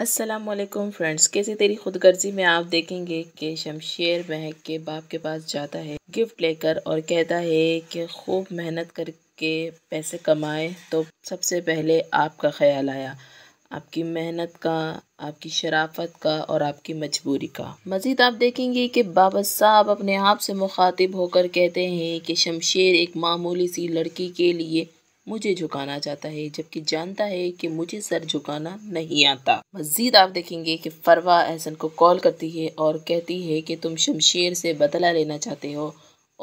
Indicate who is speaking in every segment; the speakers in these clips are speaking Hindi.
Speaker 1: असलम फ्रेंड्स कैसे तेरी खुदगर्जी में आप देखेंगे कि शमशेर महक के बाप के पास जाता है गिफ्ट लेकर और कहता है कि खूब मेहनत करके पैसे कमाए तो सबसे पहले आपका ख्याल आया आपकी मेहनत का आपकी शराफत का और आपकी मजबूरी का मज़ीद आप देखेंगे कि बाबा साहब अपने आप से मुखातिब होकर कहते हैं कि शमशेर एक मामूली सी लड़की के लिए मुझे झुकाना चाहता है जबकि जानता है कि मुझे सर झुकाना नहीं आता मजीद आप देखेंगे कि फरवा एहसन को कॉल करती है और कहती है कि तुम शमशेर से बदला लेना चाहते हो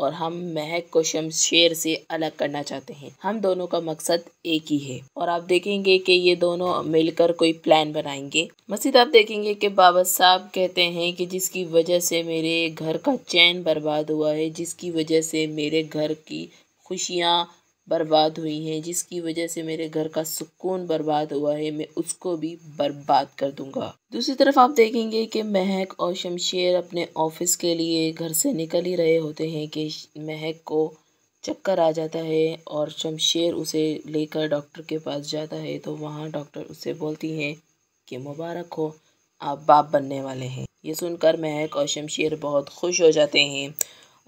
Speaker 1: और हम महक को शमशेर से अलग करना चाहते हैं हम दोनों का मकसद एक ही है और आप देखेंगे कि ये दोनों मिलकर कोई प्लान बनाएंगे मसीद आप देखेंगे कि बाबा साहब कहते हैं कि जिसकी वजह से मेरे घर का चैन बर्बाद हुआ है जिसकी वजह से मेरे घर की खुशियाँ बर्बाद हुई हैं जिसकी वजह से मेरे घर का सुकून बर्बाद हुआ है मैं उसको भी बर्बाद कर दूंगा दूसरी तरफ आप देखेंगे कि महक और शमशेर अपने ऑफिस के लिए घर से निकल ही रहे होते हैं कि महक को चक्कर आ जाता है और शमशेर उसे लेकर डॉक्टर के पास जाता है तो वहाँ डॉक्टर उससे बोलती हैं कि मुबारक हो आप बाप बनने वाले हैं ये सुनकर महक और शमशेर बहुत खुश हो जाते हैं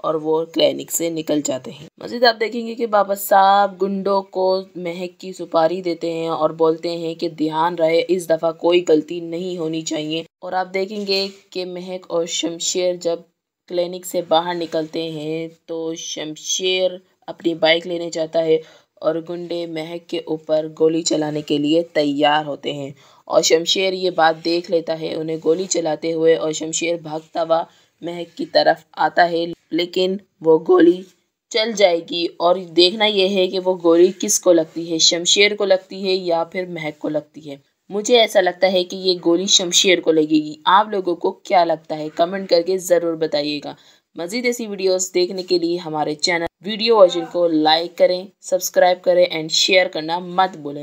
Speaker 1: और वो क्लिनिक से निकल जाते हैं मजीद आप देखेंगे कि बाबा साहब गुंडों को महक की सुपारी देते हैं और बोलते हैं कि ध्यान रहे इस दफ़ा कोई गलती नहीं होनी चाहिए और आप देखेंगे कि महक और शमशेर जब क्लिनिक से बाहर निकलते हैं तो शमशेर अपनी बाइक लेने जाता है और गुंडे महक के ऊपर गोली चलाने के लिए तैयार होते हैं और शमशेर ये बात देख लेता है उन्हें गोली चलाते हुए और शमशेर भागता हुआ महक की तरफ आता है लेकिन वो गोली चल जाएगी और देखना यह है कि वो गोली किसको लगती है शमशेर को लगती है या फिर महक को लगती है मुझे ऐसा लगता है कि ये गोली शमशेर को लगेगी आप लोगों को क्या लगता है कमेंट करके ज़रूर बताइएगा मज़ीद ऐसी वीडियोस देखने के लिए हमारे चैनल वीडियो और को लाइक करें सब्सक्राइब करें एंड शेयर करना मत भूलें